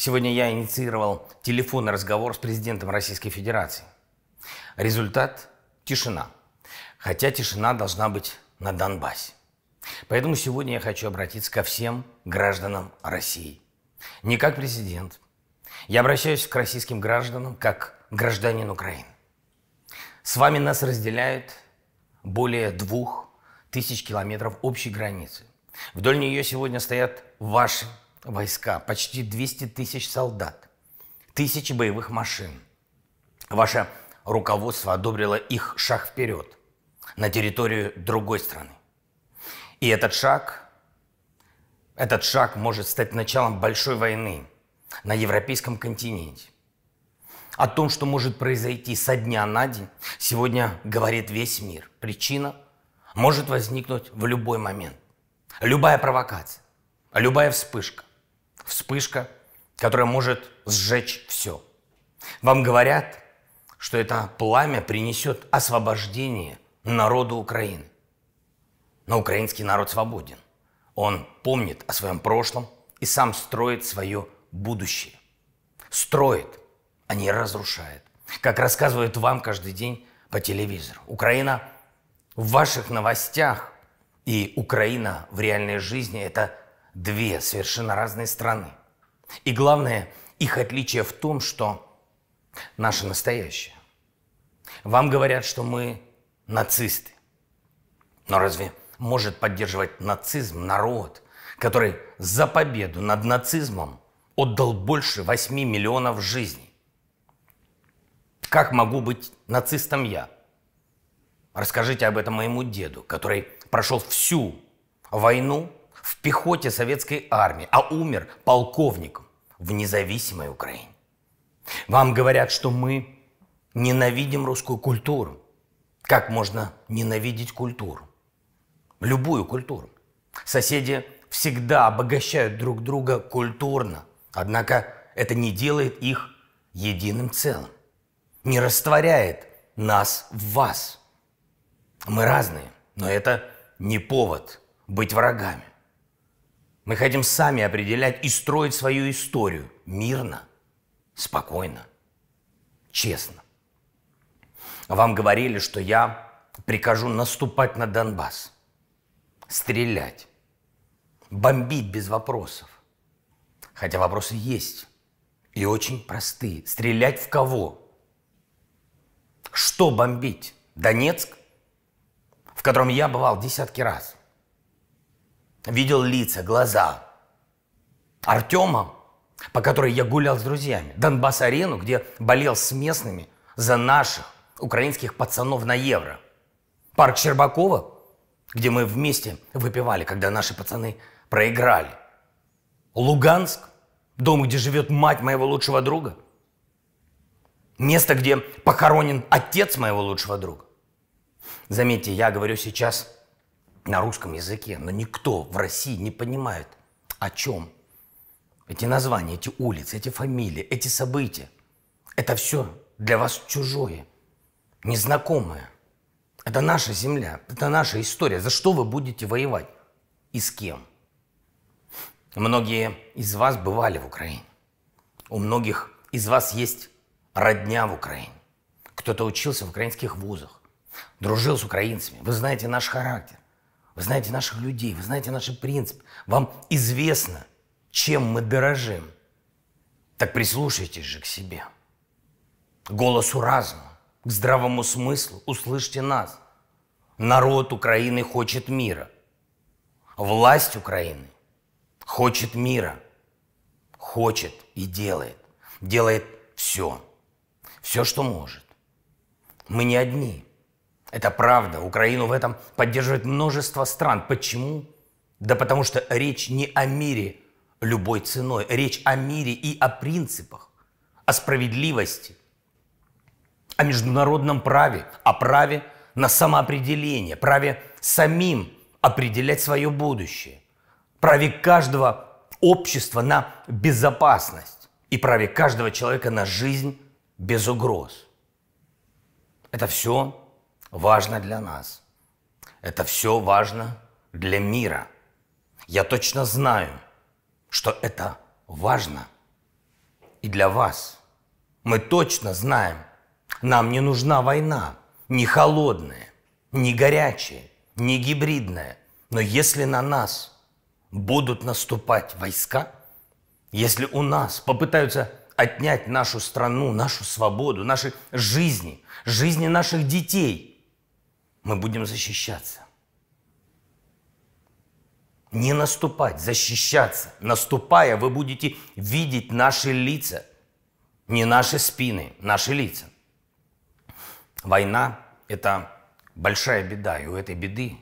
Сегодня я инициировал телефонный разговор с президентом Российской Федерации. Результат – тишина. Хотя тишина должна быть на Донбассе. Поэтому сегодня я хочу обратиться ко всем гражданам России. Не как президент. Я обращаюсь к российским гражданам как гражданин Украины. С вами нас разделяют более двух тысяч километров общей границы. Вдоль нее сегодня стоят ваши войска, почти 200 тысяч солдат, тысячи боевых машин. Ваше руководство одобрило их шаг вперед на территорию другой страны. И этот шаг, этот шаг может стать началом большой войны на европейском континенте. О том, что может произойти со дня на день, сегодня говорит весь мир. Причина может возникнуть в любой момент. Любая провокация, любая вспышка, вспышка, которая может сжечь все. Вам говорят, что это пламя принесет освобождение народу Украины. Но украинский народ свободен. Он помнит о своем прошлом и сам строит свое будущее. Строит, а не разрушает. Как рассказывают вам каждый день по телевизору. Украина в ваших новостях и Украина в реальной жизни – это две совершенно разные страны. И главное, их отличие в том, что наше настоящее. Вам говорят, что мы нацисты. Но разве может поддерживать нацизм народ, который за победу над нацизмом отдал больше 8 миллионов жизней? Как могу быть нацистом я? Расскажите об этом моему деду, который прошел всю войну в пехоте советской армии, а умер полковником в независимой Украине. Вам говорят, что мы ненавидим русскую культуру. Как можно ненавидеть культуру? Любую культуру. Соседи всегда обогащают друг друга культурно, однако это не делает их единым целым, не растворяет нас в вас. Мы разные, но это не повод быть врагами. Мы хотим сами определять и строить свою историю мирно, спокойно, честно. Вам говорили, что я прикажу наступать на Донбасс, стрелять, бомбить без вопросов. Хотя вопросы есть, и очень простые. Стрелять в кого? Что бомбить? Донецк, в котором я бывал десятки раз видел лица, глаза Артема, по которой я гулял с друзьями, Донбасс-арену, где болел с местными за наших украинских пацанов на евро, парк Щербакова, где мы вместе выпивали, когда наши пацаны проиграли, Луганск, дом, где живет мать моего лучшего друга, место, где похоронен отец моего лучшего друга. Заметьте, я говорю сейчас на русском языке, но никто в России не понимает, о чем эти названия, эти улицы, эти фамилии, эти события. Это все для вас чужое, незнакомое. Это наша земля, это наша история. За что вы будете воевать и с кем? Многие из вас бывали в Украине. У многих из вас есть родня в Украине. Кто-то учился в украинских вузах, дружил с украинцами. Вы знаете наш характер. Вы знаете наших людей, вы знаете наши принципы. Вам известно, чем мы дорожим. Так прислушайтесь же к себе. К голосу разума, к здравому смыслу услышьте нас. Народ Украины хочет мира. Власть Украины хочет мира. Хочет и делает. Делает все. Все, что может. Мы не одни. Это правда. Украину в этом поддерживает множество стран. Почему? Да потому что речь не о мире любой ценой. Речь о мире и о принципах, о справедливости, о международном праве, о праве на самоопределение, праве самим определять свое будущее, праве каждого общества на безопасность и праве каждого человека на жизнь без угроз. Это все важно для нас. Это все важно для мира. Я точно знаю, что это важно и для вас. Мы точно знаем, нам не нужна война, ни холодная, ни горячая, ни гибридная. Но если на нас будут наступать войска, если у нас попытаются отнять нашу страну, нашу свободу, наши жизни, жизни наших детей – мы будем защищаться. Не наступать, защищаться. Наступая, вы будете видеть наши лица, не наши спины, наши лица. Война – это большая беда, и у этой беды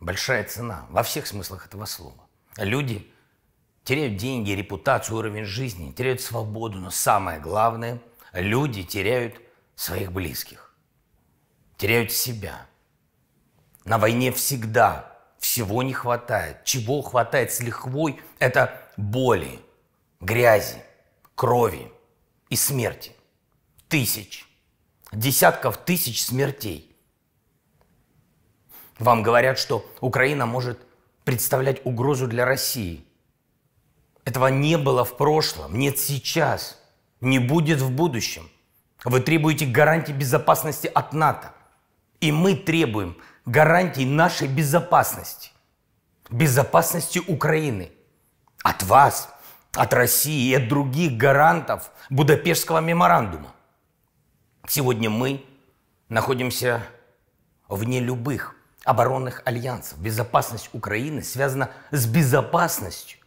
большая цена во всех смыслах этого слова. Люди теряют деньги, репутацию, уровень жизни, теряют свободу, но самое главное – люди теряют своих близких, теряют себя – на войне всегда всего не хватает. Чего хватает с лихвой – это боли, грязи, крови и смерти. Тысяч, десятков тысяч смертей. Вам говорят, что Украина может представлять угрозу для России. Этого не было в прошлом, нет сейчас, не будет в будущем. Вы требуете гарантии безопасности от НАТО. И мы требуем – гарантий нашей безопасности, безопасности Украины. От вас, от России и от других гарантов Будапештского меморандума. Сегодня мы находимся вне любых оборонных альянсов. Безопасность Украины связана с безопасностью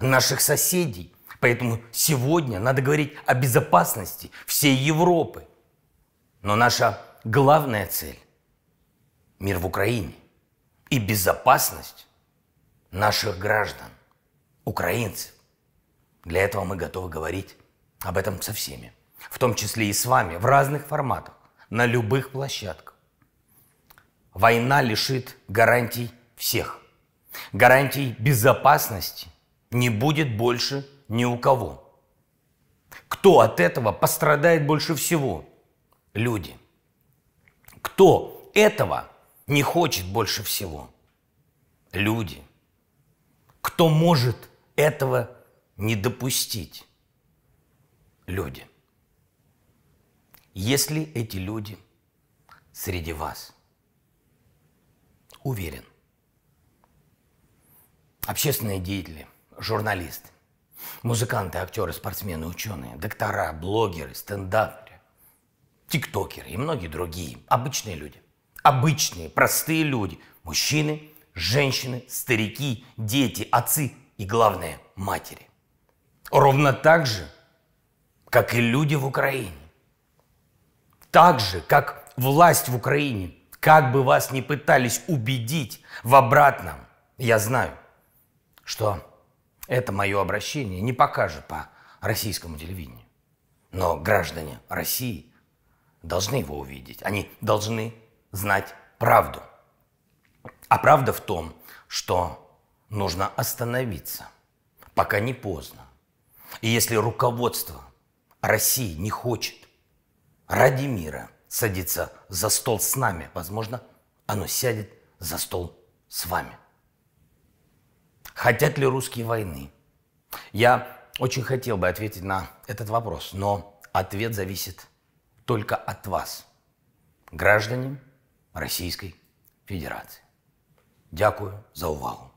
наших соседей. Поэтому сегодня надо говорить о безопасности всей Европы. Но наша главная цель мир в Украине и безопасность наших граждан, украинцев. Для этого мы готовы говорить об этом со всеми, в том числе и с вами, в разных форматах, на любых площадках. Война лишит гарантий всех. Гарантий безопасности не будет больше ни у кого. Кто от этого пострадает больше всего? Люди. Кто этого не хочет больше всего? Люди. Кто может этого не допустить? Люди. Если эти люди среди вас, уверен, общественные деятели, журналисты, музыканты, актеры, спортсмены, ученые, доктора, блогеры, стендаперы, тиктокеры и многие другие обычные люди – обычные, простые люди, мужчины, женщины, старики, дети, отцы и, главное, матери. Ровно так же, как и люди в Украине. Так же, как власть в Украине, как бы вас ни пытались убедить в обратном, я знаю, что это мое обращение не покажет по российскому телевидению. Но граждане России должны его увидеть, они должны знать правду. А правда в том, что нужно остановиться, пока не поздно. И если руководство России не хочет ради мира садиться за стол с нами, возможно, оно сядет за стол с вами. Хотят ли русские войны? Я очень хотел бы ответить на этот вопрос, но ответ зависит только от вас, граждане Российской Федерации. Дякую за увагу.